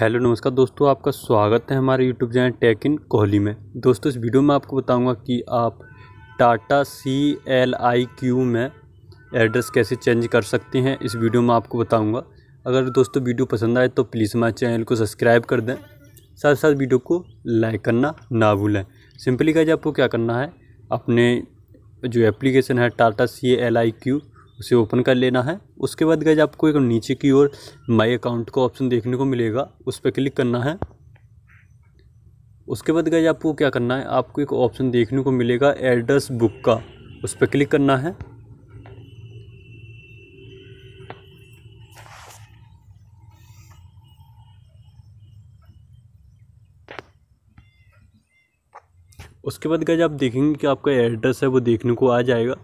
hello नमस्कार दोस्तों आपका स्वागत है हमारे YouTube channel tech in Kohli में दोस्तों इस वीडियो में आपको बताऊंगा कि आप Tata C L I Q में एड्रेस कैसे चेंज कर सकते हैं इस वीडियो में आपको बताऊंगा अगर दोस्तों वीडियो पसंद आए तो प्लीज़ हमारे चैनल को सब्सक्राइब कर दें साथ साथ वीडियो को लाइक करना ना भूलें सिंपली कहा आपको क्या करना है अपने जो एप्लीकेशन है Tata C L I Q उसे ओपन कर लेना है उसके बाद गज आपको एक नीचे की ओर माई अकाउंट का ऑप्शन देखने को मिलेगा उस पर क्लिक करना है उसके बाद गज आपको क्या करना है आपको एक ऑप्शन देखने को मिलेगा एड्रेस बुक का उस पर क्लिक करना है उसके बाद गज आप देखेंगे कि आपका एड्रेस है वो देखने को आ जाएगा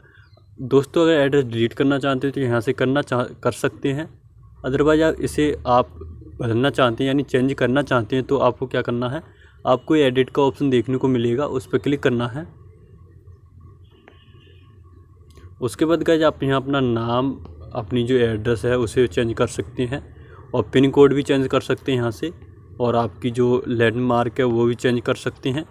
दोस्तों अगर एड्रेस डिलीट करना चाहते हो तो यहाँ से करना चाह कर सकते हैं अदरवाइज़ आप इसे आप बदलना चाहते हैं यानी चेंज करना चाहते हैं तो आपको क्या करना है आपको एडिट का ऑप्शन देखने को मिलेगा उस पर क्लिक करना है उसके बाद गए आप यहाँ अपना नाम अपनी जो एड्रेस है उसे चेंज कर सकते हैं और पिन कोड भी चेंज कर सकते हैं यहाँ से और आपकी जो लैंडमार्क है वो भी चेंज कर सकते हैं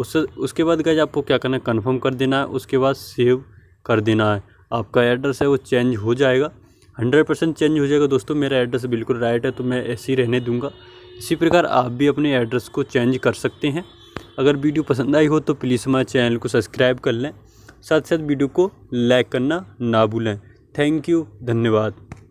उससे उसके बाद गए आपको क्या करना है कन्फर्म कर देना है उसके बाद सेव कर देना है आपका एड्रेस है वो चेंज हो जाएगा हंड्रेड परसेंट चेंज हो जाएगा दोस्तों मेरा एड्रेस बिल्कुल राइट है तो मैं ऐसे ही रहने दूंगा इसी प्रकार आप भी अपने एड्रेस को चेंज कर सकते हैं अगर वीडियो पसंद आई हो तो प्लीज़ हमारे चैनल को सब्सक्राइब कर लें साथ साथ वीडियो को लाइक करना ना भूलें थैंक यू धन्यवाद